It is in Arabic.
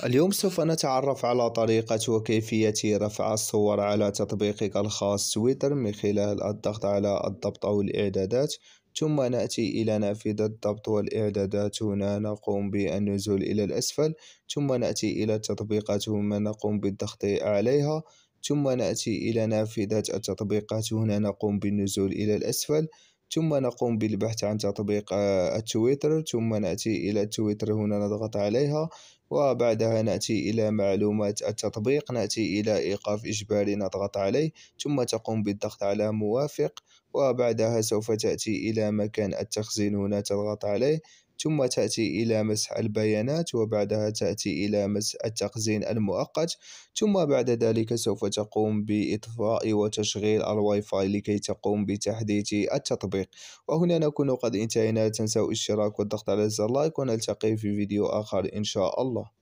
اليوم سوف نتعرف على طريقة وكيفية رفع الصور على تطبيقك الخاص تويتر من خلال الضغط على الضبط أو الإعدادات ثم نأتي إلى نافذة الضبط والإعدادات هنا نقوم بالنزول إلى الأسفل ثم نأتي إلى التطبيقات هنا نقوم بالضغط عليها ثم نأتي إلى نافذة التطبيقات هنا نقوم بالنزول إلى الأسفل ثم نقوم بالبحث عن تطبيق آه، التويتر ثم نأتي إلى التويتر هنا نضغط عليها وبعدها نأتي إلى معلومات التطبيق نأتي إلى إيقاف إجباري نضغط عليه ثم تقوم بالضغط على موافق وبعدها سوف تأتي إلى مكان التخزين هنا تضغط عليه ثم تأتي إلى مسح البيانات وبعدها تأتي إلى مسح التخزين المؤقت ثم بعد ذلك سوف تقوم بإطفاء وتشغيل الواي فاي لكي تقوم بتحديث التطبيق وهنا نكون قد انتهينا لا تنسوا الاشتراك والضغط على زر لايك ونلتقي في فيديو آخر إن شاء الله